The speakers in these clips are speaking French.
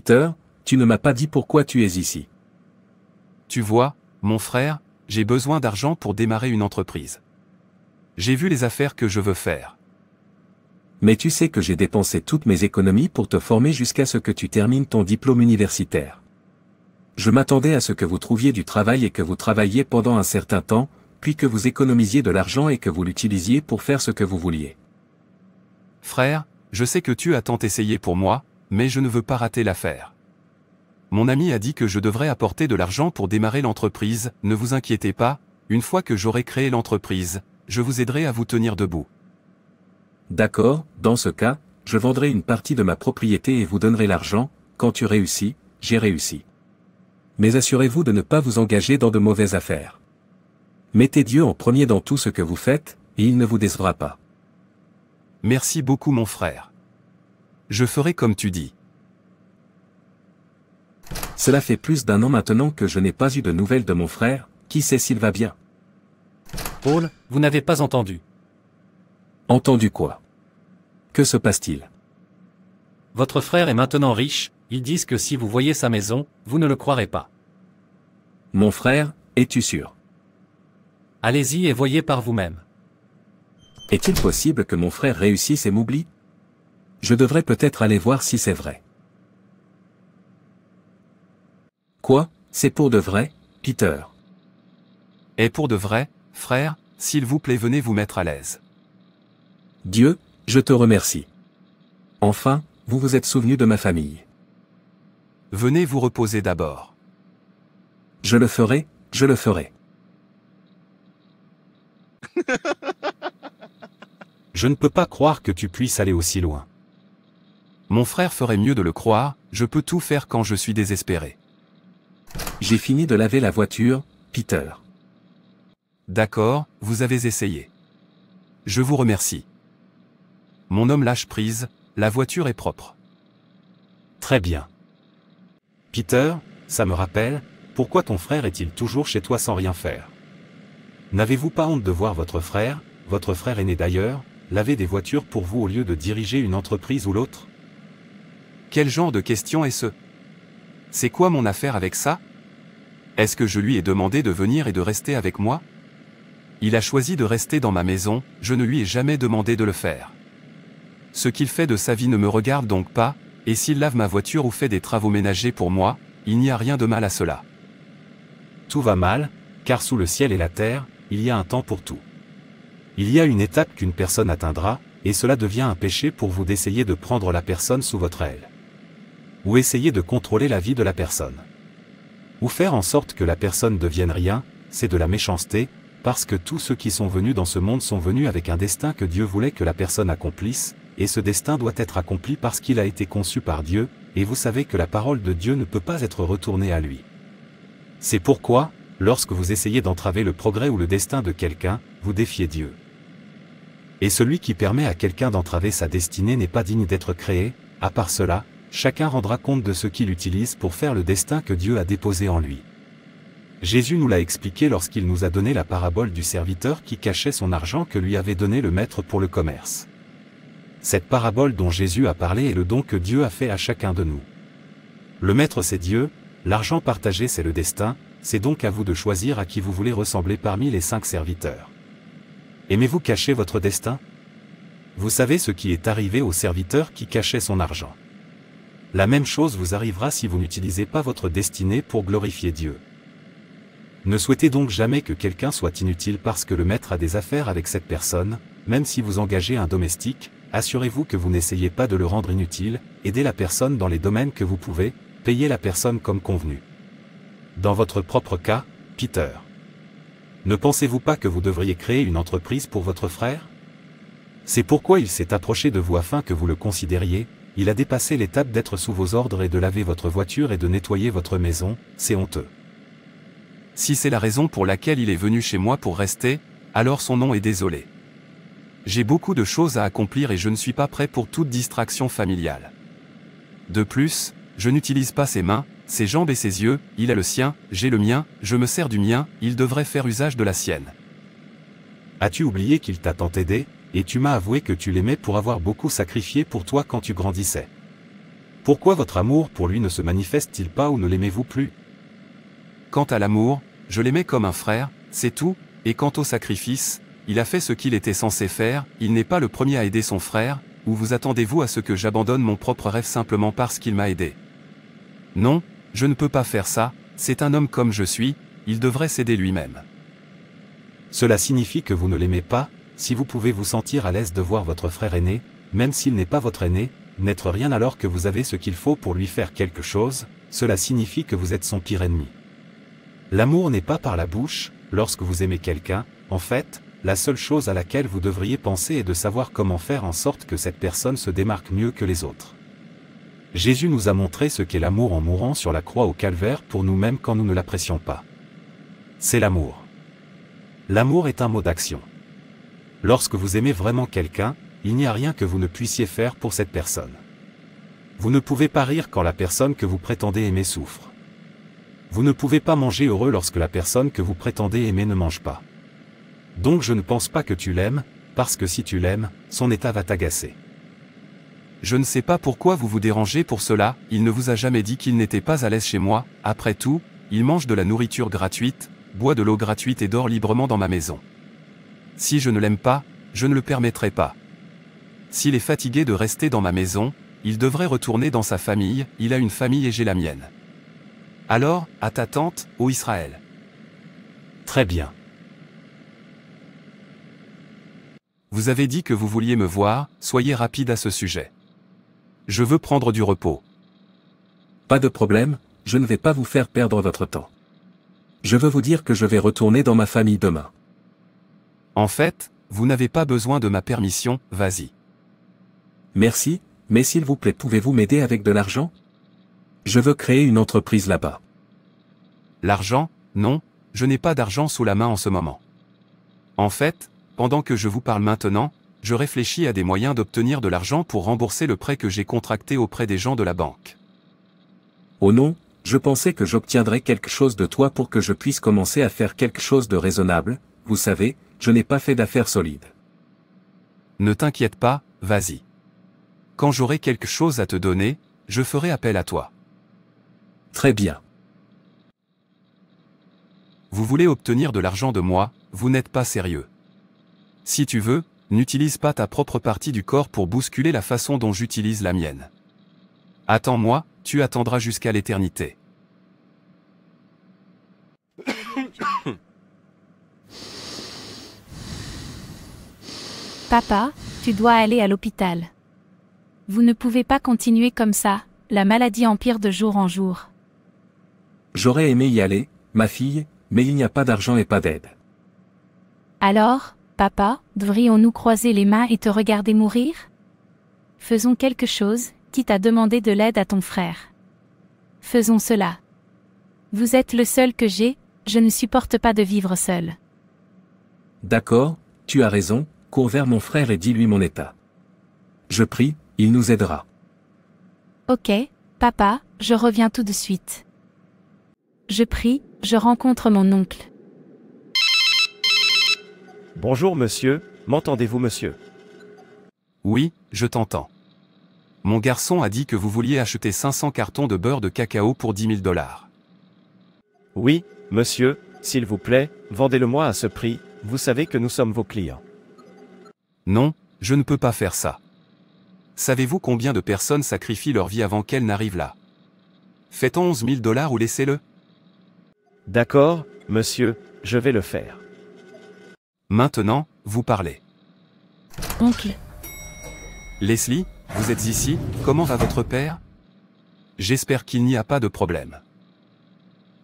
Peter, tu ne m'as pas dit pourquoi tu es ici. Tu vois, mon frère, j'ai besoin d'argent pour démarrer une entreprise. J'ai vu les affaires que je veux faire. Mais tu sais que j'ai dépensé toutes mes économies pour te former jusqu'à ce que tu termines ton diplôme universitaire. Je m'attendais à ce que vous trouviez du travail et que vous travailliez pendant un certain temps, puis que vous économisiez de l'argent et que vous l'utilisiez pour faire ce que vous vouliez. Frère, je sais que tu as tant essayé pour moi, mais je ne veux pas rater l'affaire. Mon ami a dit que je devrais apporter de l'argent pour démarrer l'entreprise, ne vous inquiétez pas, une fois que j'aurai créé l'entreprise, je vous aiderai à vous tenir debout. D'accord, dans ce cas, je vendrai une partie de ma propriété et vous donnerai l'argent, quand tu réussis, j'ai réussi. Mais assurez-vous de ne pas vous engager dans de mauvaises affaires. Mettez Dieu en premier dans tout ce que vous faites, et il ne vous décevra pas. Merci beaucoup mon frère. Je ferai comme tu dis. Cela fait plus d'un an maintenant que je n'ai pas eu de nouvelles de mon frère, qui sait s'il va bien Paul, vous n'avez pas entendu. Entendu quoi Que se passe-t-il Votre frère est maintenant riche, ils disent que si vous voyez sa maison, vous ne le croirez pas. Mon frère, es-tu sûr Allez-y et voyez par vous-même. Est-il possible que mon frère réussisse et m'oublie je devrais peut-être aller voir si c'est vrai. Quoi, c'est pour de vrai, Peter Et pour de vrai, frère, s'il vous plaît venez vous mettre à l'aise. Dieu, je te remercie. Enfin, vous vous êtes souvenu de ma famille. Venez vous reposer d'abord. Je le ferai, je le ferai. je ne peux pas croire que tu puisses aller aussi loin. Mon frère ferait mieux de le croire, je peux tout faire quand je suis désespéré. J'ai fini de laver la voiture, Peter. D'accord, vous avez essayé. Je vous remercie. Mon homme lâche prise, la voiture est propre. Très bien. Peter, ça me rappelle, pourquoi ton frère est-il toujours chez toi sans rien faire N'avez-vous pas honte de voir votre frère, votre frère aîné d'ailleurs, laver des voitures pour vous au lieu de diriger une entreprise ou l'autre quel genre de question est ce C'est quoi mon affaire avec ça Est-ce que je lui ai demandé de venir et de rester avec moi Il a choisi de rester dans ma maison, je ne lui ai jamais demandé de le faire. Ce qu'il fait de sa vie ne me regarde donc pas, et s'il lave ma voiture ou fait des travaux ménagers pour moi, il n'y a rien de mal à cela. Tout va mal, car sous le ciel et la terre, il y a un temps pour tout. Il y a une étape qu'une personne atteindra, et cela devient un péché pour vous d'essayer de prendre la personne sous votre aile ou essayer de contrôler la vie de la personne. Ou faire en sorte que la personne devienne rien, c'est de la méchanceté, parce que tous ceux qui sont venus dans ce monde sont venus avec un destin que Dieu voulait que la personne accomplisse, et ce destin doit être accompli parce qu'il a été conçu par Dieu, et vous savez que la parole de Dieu ne peut pas être retournée à lui. C'est pourquoi, lorsque vous essayez d'entraver le progrès ou le destin de quelqu'un, vous défiez Dieu. Et celui qui permet à quelqu'un d'entraver sa destinée n'est pas digne d'être créé, à part cela, chacun rendra compte de ce qu'il utilise pour faire le destin que Dieu a déposé en lui. Jésus nous l'a expliqué lorsqu'il nous a donné la parabole du serviteur qui cachait son argent que lui avait donné le maître pour le commerce. Cette parabole dont Jésus a parlé est le don que Dieu a fait à chacun de nous. Le maître c'est Dieu, l'argent partagé c'est le destin, c'est donc à vous de choisir à qui vous voulez ressembler parmi les cinq serviteurs. Aimez-vous cacher votre destin Vous savez ce qui est arrivé au serviteur qui cachait son argent la même chose vous arrivera si vous n'utilisez pas votre destinée pour glorifier Dieu. Ne souhaitez donc jamais que quelqu'un soit inutile parce que le maître a des affaires avec cette personne, même si vous engagez un domestique, assurez-vous que vous n'essayez pas de le rendre inutile, aidez la personne dans les domaines que vous pouvez, payez la personne comme convenu. Dans votre propre cas, Peter. Ne pensez-vous pas que vous devriez créer une entreprise pour votre frère C'est pourquoi il s'est approché de vous afin que vous le considériez, il a dépassé l'étape d'être sous vos ordres et de laver votre voiture et de nettoyer votre maison, c'est honteux. Si c'est la raison pour laquelle il est venu chez moi pour rester, alors son nom est désolé. J'ai beaucoup de choses à accomplir et je ne suis pas prêt pour toute distraction familiale. De plus, je n'utilise pas ses mains, ses jambes et ses yeux, il a le sien, j'ai le mien, je me sers du mien, il devrait faire usage de la sienne. As-tu oublié qu'il t'a tant aidé et tu m'as avoué que tu l'aimais pour avoir beaucoup sacrifié pour toi quand tu grandissais. Pourquoi votre amour pour lui ne se manifeste-t-il pas ou ne l'aimez-vous plus Quant à l'amour, je l'aimais comme un frère, c'est tout, et quant au sacrifice, il a fait ce qu'il était censé faire, il n'est pas le premier à aider son frère, ou vous attendez-vous à ce que j'abandonne mon propre rêve simplement parce qu'il m'a aidé Non, je ne peux pas faire ça, c'est un homme comme je suis, il devrait s'aider lui-même. Cela signifie que vous ne l'aimez pas, si vous pouvez vous sentir à l'aise de voir votre frère aîné, même s'il n'est pas votre aîné, n'être rien alors que vous avez ce qu'il faut pour lui faire quelque chose, cela signifie que vous êtes son pire ennemi. L'amour n'est pas par la bouche, lorsque vous aimez quelqu'un, en fait, la seule chose à laquelle vous devriez penser est de savoir comment faire en sorte que cette personne se démarque mieux que les autres. Jésus nous a montré ce qu'est l'amour en mourant sur la croix au calvaire pour nous-mêmes quand nous ne l'apprécions pas. C'est l'amour. L'amour est un mot d'action. Lorsque vous aimez vraiment quelqu'un, il n'y a rien que vous ne puissiez faire pour cette personne. Vous ne pouvez pas rire quand la personne que vous prétendez aimer souffre. Vous ne pouvez pas manger heureux lorsque la personne que vous prétendez aimer ne mange pas. Donc je ne pense pas que tu l'aimes, parce que si tu l'aimes, son état va t'agacer. Je ne sais pas pourquoi vous vous dérangez pour cela, il ne vous a jamais dit qu'il n'était pas à l'aise chez moi, après tout, il mange de la nourriture gratuite, boit de l'eau gratuite et dort librement dans ma maison. Si je ne l'aime pas, je ne le permettrai pas. S'il est fatigué de rester dans ma maison, il devrait retourner dans sa famille, il a une famille et j'ai la mienne. Alors, à ta tante, ô Israël. Très bien. Vous avez dit que vous vouliez me voir, soyez rapide à ce sujet. Je veux prendre du repos. Pas de problème, je ne vais pas vous faire perdre votre temps. Je veux vous dire que je vais retourner dans ma famille demain. En fait, vous n'avez pas besoin de ma permission, vas-y. Merci, mais s'il vous plaît, pouvez-vous m'aider avec de l'argent Je veux créer une entreprise là-bas. L'argent Non, je n'ai pas d'argent sous la main en ce moment. En fait, pendant que je vous parle maintenant, je réfléchis à des moyens d'obtenir de l'argent pour rembourser le prêt que j'ai contracté auprès des gens de la banque. Oh non, je pensais que j'obtiendrais quelque chose de toi pour que je puisse commencer à faire quelque chose de raisonnable, vous savez, je n'ai pas fait d'affaires solides. Ne t'inquiète pas, vas-y. Quand j'aurai quelque chose à te donner, je ferai appel à toi. Très bien. Vous voulez obtenir de l'argent de moi, vous n'êtes pas sérieux. Si tu veux, n'utilise pas ta propre partie du corps pour bousculer la façon dont j'utilise la mienne. Attends-moi, tu attendras jusqu'à l'éternité. Papa, tu dois aller à l'hôpital. Vous ne pouvez pas continuer comme ça, la maladie empire de jour en jour. J'aurais aimé y aller, ma fille, mais il n'y a pas d'argent et pas d'aide. Alors, papa, devrions-nous croiser les mains et te regarder mourir Faisons quelque chose, quitte à demander de l'aide à ton frère. Faisons cela. Vous êtes le seul que j'ai, je ne supporte pas de vivre seul. D'accord, tu as raison, cours vers mon frère et dis-lui mon état. Je prie, il nous aidera. Ok, papa, je reviens tout de suite. Je prie, je rencontre mon oncle. Bonjour monsieur, m'entendez-vous monsieur Oui, je t'entends. Mon garçon a dit que vous vouliez acheter 500 cartons de beurre de cacao pour 10 000 dollars. Oui, monsieur, s'il vous plaît, vendez-le-moi à ce prix, vous savez que nous sommes vos clients. Non, je ne peux pas faire ça. Savez-vous combien de personnes sacrifient leur vie avant qu'elles n'arrivent là Faites 11 000 dollars ou laissez-le D'accord, monsieur, je vais le faire. Maintenant, vous parlez. Oncle. Leslie, vous êtes ici, comment va votre père J'espère qu'il n'y a pas de problème.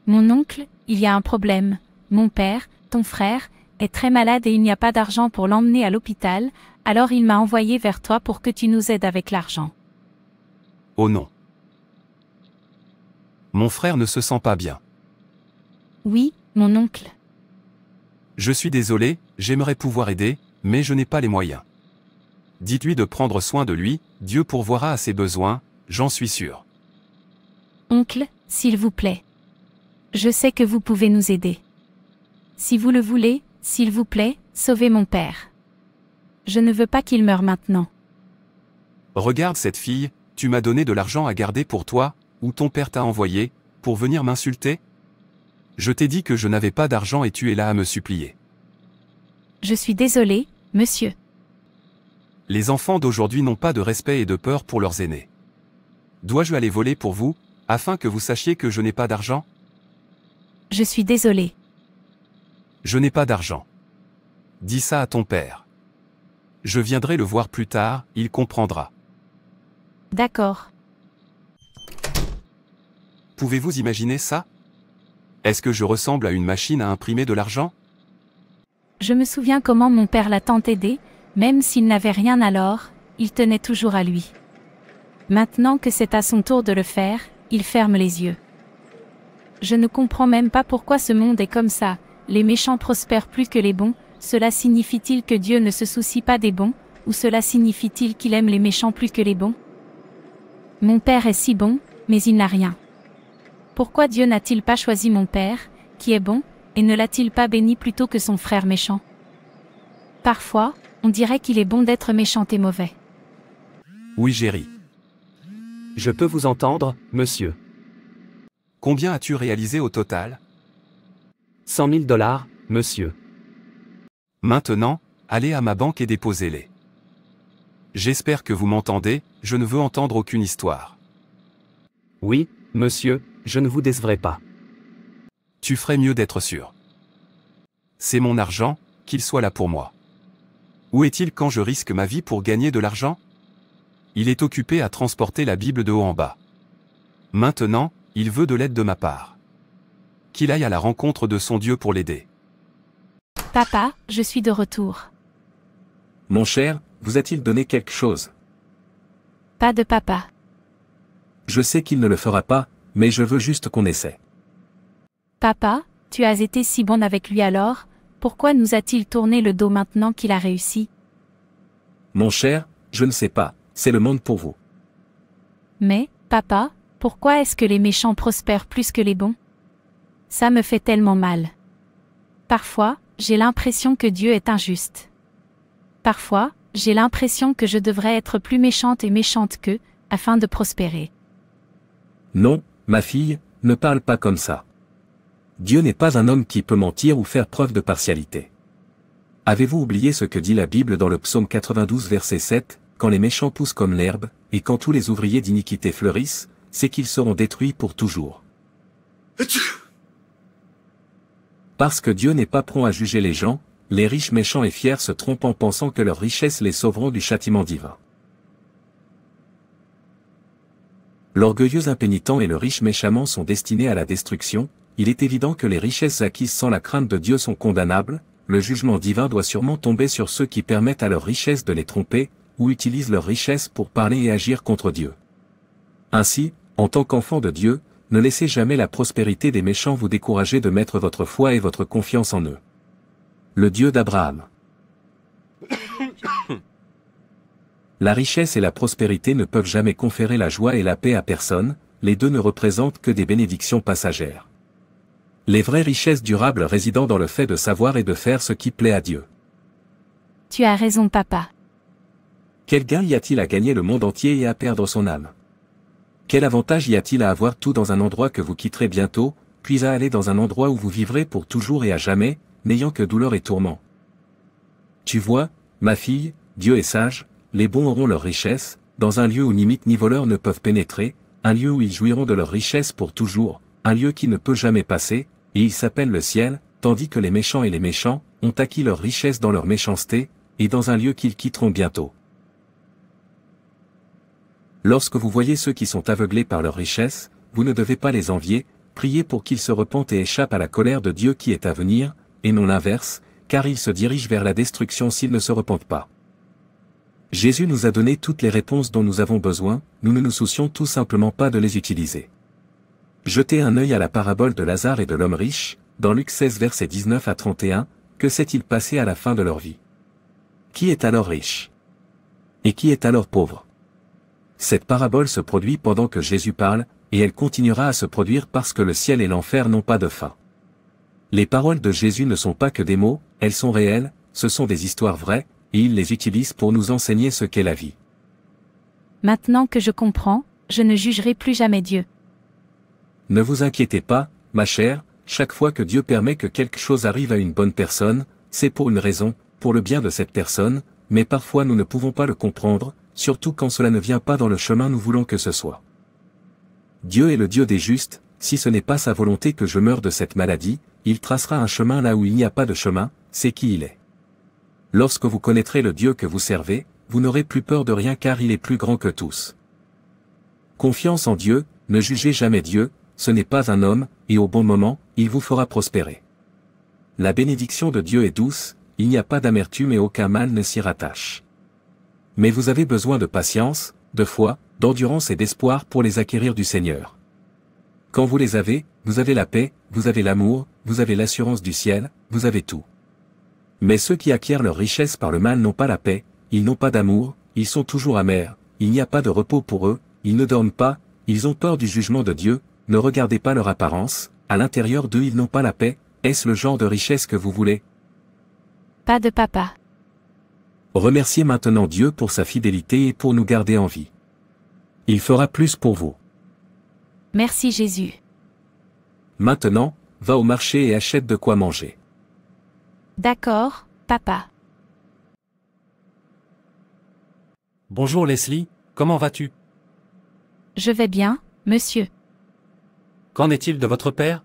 Mon oncle, il y a un problème. Mon père, ton frère, est très malade et il n'y a pas d'argent pour l'emmener à l'hôpital, alors il m'a envoyé vers toi pour que tu nous aides avec l'argent. Oh non. Mon frère ne se sent pas bien. Oui, mon oncle. Je suis désolé, j'aimerais pouvoir aider, mais je n'ai pas les moyens. Dites-lui de prendre soin de lui, Dieu pourvoira à ses besoins, j'en suis sûr. Oncle, s'il vous plaît. Je sais que vous pouvez nous aider. Si vous le voulez, s'il vous plaît, sauvez mon père. Je ne veux pas qu'il meure maintenant. Regarde cette fille, tu m'as donné de l'argent à garder pour toi, ou ton père t'a envoyé, pour venir m'insulter Je t'ai dit que je n'avais pas d'argent et tu es là à me supplier. Je suis désolé, monsieur. Les enfants d'aujourd'hui n'ont pas de respect et de peur pour leurs aînés. Dois-je aller voler pour vous, afin que vous sachiez que je n'ai pas d'argent Je suis désolée. Je n'ai pas d'argent. Dis ça à ton père. Je viendrai le voir plus tard, il comprendra. D'accord. Pouvez-vous imaginer ça Est-ce que je ressemble à une machine à imprimer de l'argent Je me souviens comment mon père l'a tant aidé, même s'il n'avait rien alors, il tenait toujours à lui. Maintenant que c'est à son tour de le faire, il ferme les yeux. Je ne comprends même pas pourquoi ce monde est comme ça, les méchants prospèrent plus que les bons, cela signifie-t-il que Dieu ne se soucie pas des bons, ou cela signifie-t-il qu'il aime les méchants plus que les bons Mon Père est si bon, mais il n'a rien. Pourquoi Dieu n'a-t-il pas choisi mon Père, qui est bon, et ne l'a-t-il pas béni plutôt que son frère méchant Parfois, on dirait qu'il est bon d'être méchant et mauvais. Oui, j'ai Je peux vous entendre, monsieur. Combien as-tu réalisé au total 100 000 dollars, monsieur. Maintenant, allez à ma banque et déposez-les. J'espère que vous m'entendez, je ne veux entendre aucune histoire. Oui, monsieur, je ne vous décevrai pas. Tu ferais mieux d'être sûr. C'est mon argent, qu'il soit là pour moi. Où est-il quand je risque ma vie pour gagner de l'argent Il est occupé à transporter la Bible de haut en bas. Maintenant, il veut de l'aide de ma part qu'il aille à la rencontre de son Dieu pour l'aider. Papa, je suis de retour. Mon cher, vous a-t-il donné quelque chose Pas de papa. Je sais qu'il ne le fera pas, mais je veux juste qu'on essaie. Papa, tu as été si bon avec lui alors, pourquoi nous a-t-il tourné le dos maintenant qu'il a réussi Mon cher, je ne sais pas, c'est le monde pour vous. Mais, papa, pourquoi est-ce que les méchants prospèrent plus que les bons ça me fait tellement mal. Parfois, j'ai l'impression que Dieu est injuste. Parfois, j'ai l'impression que je devrais être plus méchante et méchante qu'eux, afin de prospérer. Non, ma fille, ne parle pas comme ça. Dieu n'est pas un homme qui peut mentir ou faire preuve de partialité. Avez-vous oublié ce que dit la Bible dans le psaume 92 verset 7, Quand les méchants poussent comme l'herbe, et quand tous les ouvriers d'iniquité fleurissent, c'est qu'ils seront détruits pour toujours. Parce que Dieu n'est pas prompt à juger les gens, les riches méchants et fiers se trompent en pensant que leurs richesses les sauveront du châtiment divin. L'orgueilleux impénitent et le riche méchamment sont destinés à la destruction, il est évident que les richesses acquises sans la crainte de Dieu sont condamnables, le jugement divin doit sûrement tomber sur ceux qui permettent à leurs richesses de les tromper, ou utilisent leurs richesses pour parler et agir contre Dieu. Ainsi, en tant qu'enfant de Dieu, ne laissez jamais la prospérité des méchants vous décourager de mettre votre foi et votre confiance en eux. Le Dieu d'Abraham. La richesse et la prospérité ne peuvent jamais conférer la joie et la paix à personne, les deux ne représentent que des bénédictions passagères. Les vraies richesses durables résident dans le fait de savoir et de faire ce qui plaît à Dieu. Tu as raison papa. Quel gain y a-t-il à gagner le monde entier et à perdre son âme quel avantage y a-t-il à avoir tout dans un endroit que vous quitterez bientôt, puis à aller dans un endroit où vous vivrez pour toujours et à jamais, n'ayant que douleur et tourment Tu vois, ma fille, Dieu est sage, les bons auront leur richesse, dans un lieu où ni ni voleurs ne peuvent pénétrer, un lieu où ils jouiront de leur richesse pour toujours, un lieu qui ne peut jamais passer, et il s'appelle le ciel, tandis que les méchants et les méchants, ont acquis leur richesse dans leur méchanceté, et dans un lieu qu'ils quitteront bientôt. Lorsque vous voyez ceux qui sont aveuglés par leur richesse, vous ne devez pas les envier, priez pour qu'ils se repentent et échappent à la colère de Dieu qui est à venir, et non l'inverse, car ils se dirigent vers la destruction s'ils ne se repentent pas. Jésus nous a donné toutes les réponses dont nous avons besoin, nous ne nous soucions tout simplement pas de les utiliser. Jetez un œil à la parabole de Lazare et de l'homme riche, dans Luc 16 versets 19 à 31, que s'est-il passé à la fin de leur vie Qui est alors riche Et qui est alors pauvre cette parabole se produit pendant que Jésus parle, et elle continuera à se produire parce que le ciel et l'enfer n'ont pas de fin. Les paroles de Jésus ne sont pas que des mots, elles sont réelles, ce sont des histoires vraies, et il les utilise pour nous enseigner ce qu'est la vie. Maintenant que je comprends, je ne jugerai plus jamais Dieu. Ne vous inquiétez pas, ma chère, chaque fois que Dieu permet que quelque chose arrive à une bonne personne, c'est pour une raison, pour le bien de cette personne, mais parfois nous ne pouvons pas le comprendre, surtout quand cela ne vient pas dans le chemin nous voulons que ce soit. Dieu est le Dieu des justes, si ce n'est pas sa volonté que je meure de cette maladie, il tracera un chemin là où il n'y a pas de chemin, c'est qui il est. Lorsque vous connaîtrez le Dieu que vous servez, vous n'aurez plus peur de rien car il est plus grand que tous. Confiance en Dieu, ne jugez jamais Dieu, ce n'est pas un homme, et au bon moment, il vous fera prospérer. La bénédiction de Dieu est douce, il n'y a pas d'amertume et aucun mal ne s'y rattache. Mais vous avez besoin de patience, de foi, d'endurance et d'espoir pour les acquérir du Seigneur. Quand vous les avez, vous avez la paix, vous avez l'amour, vous avez l'assurance du ciel, vous avez tout. Mais ceux qui acquièrent leur richesse par le mal n'ont pas la paix, ils n'ont pas d'amour, ils sont toujours amers, il n'y a pas de repos pour eux, ils ne dorment pas, ils ont peur du jugement de Dieu, ne regardez pas leur apparence, à l'intérieur d'eux ils n'ont pas la paix, est-ce le genre de richesse que vous voulez Pas de papa. Remerciez maintenant Dieu pour sa fidélité et pour nous garder en vie. Il fera plus pour vous. Merci Jésus. Maintenant, va au marché et achète de quoi manger. D'accord, papa. Bonjour Leslie, comment vas-tu Je vais bien, monsieur. Qu'en est-il de votre père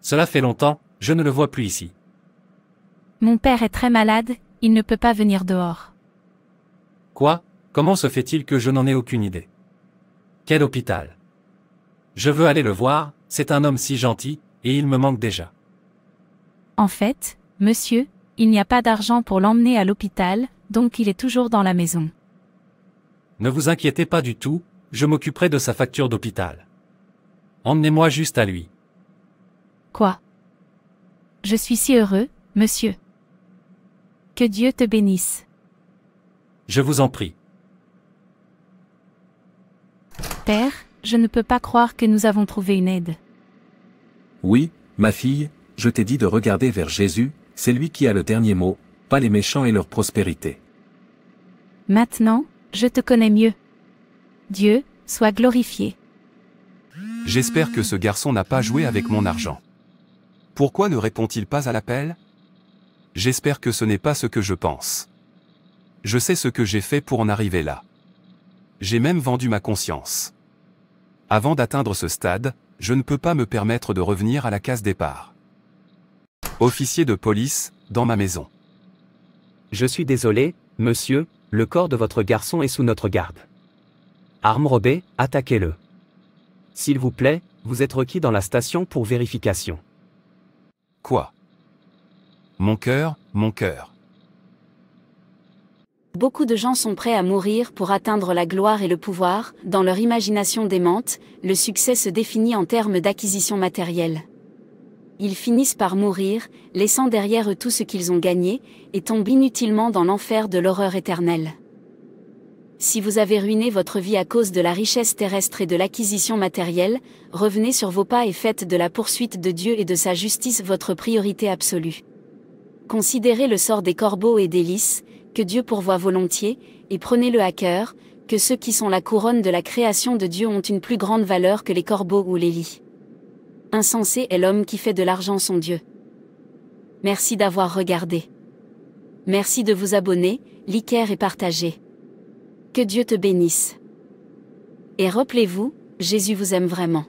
Cela fait longtemps, je ne le vois plus ici. Mon père est très malade, il ne peut pas venir dehors. Quoi Comment se fait-il que je n'en ai aucune idée Quel hôpital Je veux aller le voir, c'est un homme si gentil, et il me manque déjà. En fait, monsieur, il n'y a pas d'argent pour l'emmener à l'hôpital, donc il est toujours dans la maison. Ne vous inquiétez pas du tout, je m'occuperai de sa facture d'hôpital. Emmenez-moi juste à lui. Quoi Je suis si heureux, monsieur. Que Dieu te bénisse. Je vous en prie. Père, je ne peux pas croire que nous avons trouvé une aide. Oui, ma fille, je t'ai dit de regarder vers Jésus, c'est lui qui a le dernier mot, pas les méchants et leur prospérité. Maintenant, je te connais mieux. Dieu, sois glorifié. J'espère que ce garçon n'a pas joué avec mon argent. Pourquoi ne répond-il pas à l'appel J'espère que ce n'est pas ce que je pense. Je sais ce que j'ai fait pour en arriver là. J'ai même vendu ma conscience. Avant d'atteindre ce stade, je ne peux pas me permettre de revenir à la case départ. Officier de police, dans ma maison. Je suis désolé, monsieur, le corps de votre garçon est sous notre garde. Arme robée, attaquez-le. S'il vous plaît, vous êtes requis dans la station pour vérification. Quoi mon cœur, mon cœur. Beaucoup de gens sont prêts à mourir pour atteindre la gloire et le pouvoir, dans leur imagination démente, le succès se définit en termes d'acquisition matérielle. Ils finissent par mourir, laissant derrière eux tout ce qu'ils ont gagné, et tombent inutilement dans l'enfer de l'horreur éternelle. Si vous avez ruiné votre vie à cause de la richesse terrestre et de l'acquisition matérielle, revenez sur vos pas et faites de la poursuite de Dieu et de sa justice votre priorité absolue. Considérez le sort des corbeaux et des lys, que Dieu pourvoit volontiers, et prenez-le à cœur, que ceux qui sont la couronne de la création de Dieu ont une plus grande valeur que les corbeaux ou les lys. Insensé est l'homme qui fait de l'argent son Dieu. Merci d'avoir regardé. Merci de vous abonner, liker et partager. Que Dieu te bénisse. Et rappelez-vous, Jésus vous aime vraiment.